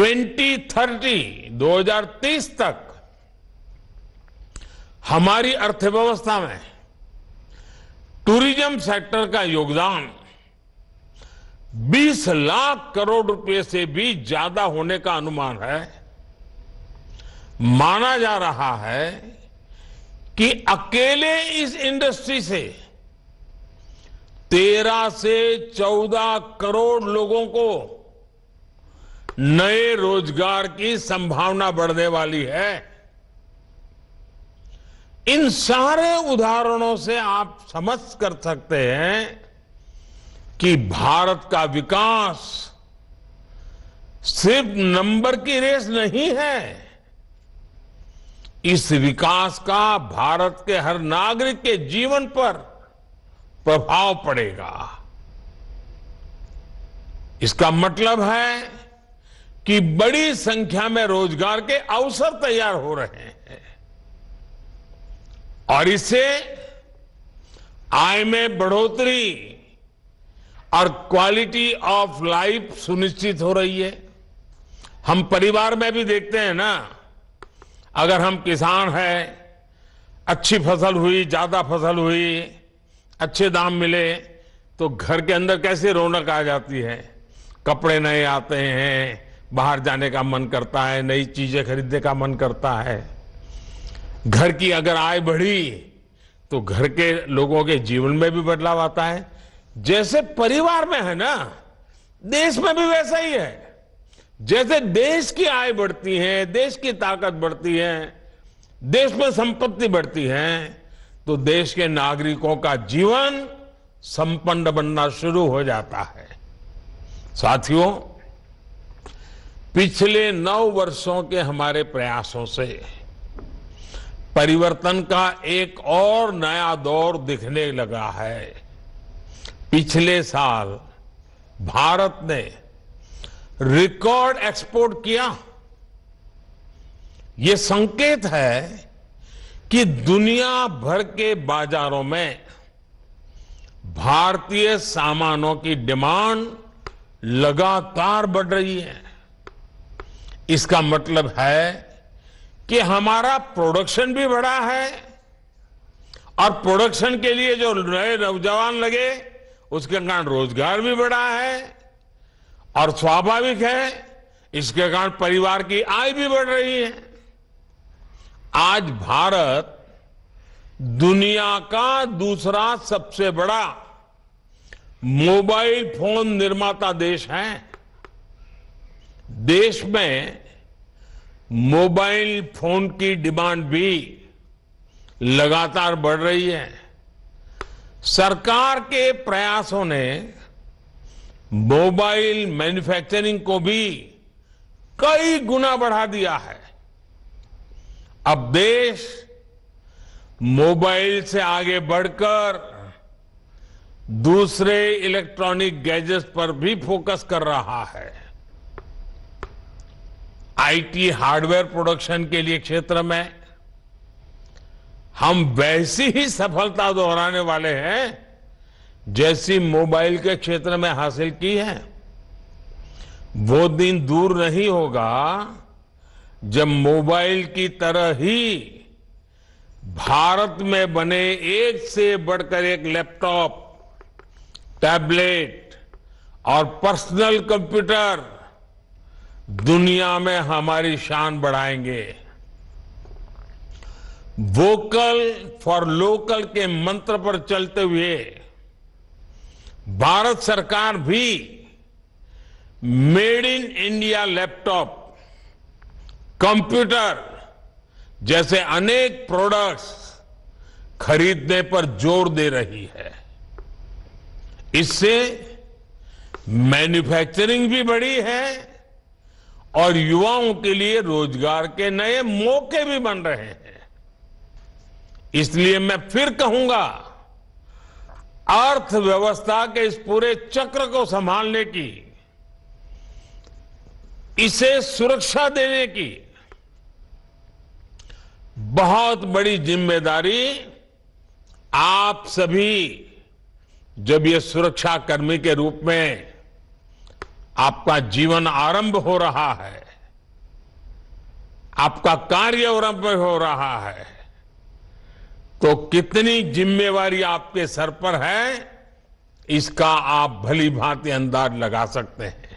2030 2030 तक हमारी अर्थव्यवस्था में टूरिज्म सेक्टर का योगदान 20 लाख करोड़ रुपए से भी ज्यादा होने का अनुमान है माना जा रहा है कि अकेले इस इंडस्ट्री से 13 से 14 करोड़ लोगों को नए रोजगार की संभावना बढ़ने वाली है इन सारे उदाहरणों से आप समझ कर सकते हैं कि भारत का विकास सिर्फ नंबर की रेस नहीं है इस विकास का भारत के हर नागरिक के जीवन पर प्रभाव पड़ेगा इसका मतलब है कि बड़ी संख्या में रोजगार के अवसर तैयार हो रहे हैं और इससे आय में बढ़ोतरी और क्वालिटी ऑफ लाइफ सुनिश्चित हो रही है हम परिवार में भी देखते हैं ना अगर हम किसान हैं अच्छी फसल हुई ज्यादा फसल हुई अच्छे दाम मिले तो घर के अंदर कैसे रौनक आ जाती है कपड़े नए आते हैं बाहर जाने का मन करता है नई चीजें खरीदने का मन करता है घर की अगर आय बढ़ी तो घर के लोगों के जीवन में भी बदलाव आता है जैसे परिवार में है ना देश में भी वैसा ही है जैसे देश की आय बढ़ती है देश की ताकत बढ़ती है देश में संपत्ति बढ़ती है तो देश के नागरिकों का जीवन संपन्न बनना शुरू हो जाता है साथियों पिछले नौ वर्षों के हमारे प्रयासों से परिवर्तन का एक और नया दौर दिखने लगा है पिछले साल भारत ने रिकॉर्ड एक्सपोर्ट किया ये संकेत है कि दुनिया भर के बाजारों में भारतीय सामानों की डिमांड लगातार बढ़ रही है इसका मतलब है कि हमारा प्रोडक्शन भी बढ़ा है और प्रोडक्शन के लिए जो नए नौजवान लगे उसके कारण रोजगार भी बढ़ा है और स्वाभाविक है इसके कारण परिवार की आय भी बढ़ रही है आज भारत दुनिया का दूसरा सबसे बड़ा मोबाइल फोन निर्माता देश है देश में मोबाइल फोन की डिमांड भी लगातार बढ़ रही है सरकार के प्रयासों ने मोबाइल मैन्युफैक्चरिंग को भी कई गुना बढ़ा दिया है अब देश मोबाइल से आगे बढ़कर दूसरे इलेक्ट्रॉनिक गैजेट्स पर भी फोकस कर रहा है आईटी हार्डवेयर प्रोडक्शन के लिए क्षेत्र में हम वैसी ही सफलता दोहराने वाले हैं जैसी मोबाइल के क्षेत्र में हासिल की है वो दिन दूर नहीं होगा जब मोबाइल की तरह ही भारत में बने एक से बढ़कर एक लैपटॉप टैबलेट और पर्सनल कंप्यूटर दुनिया में हमारी शान बढ़ाएंगे वोकल फॉर लोकल के मंत्र पर चलते हुए भारत सरकार भी made in India laptop computer जैसे अनेक प्रोडक्ट्स खरीदने पर जोर दे रही है इससे मैन्युफैक्चरिंग भी बढ़ी है और युवाओं के लिए रोजगार के नए मौके भी बन रहे हैं इसलिए मैं फिर कहूंगा अर्थव्यवस्था के इस पूरे चक्र को संभालने की इसे सुरक्षा देने की बहुत बड़ी जिम्मेदारी आप सभी जब ये सुरक्षा कर्मी के रूप में आपका जीवन आरंभ हो रहा है आपका कार्य आरंभ हो रहा है तो कितनी जिम्मेवारी आपके सर पर है इसका आप भली भांति अंदाज लगा सकते हैं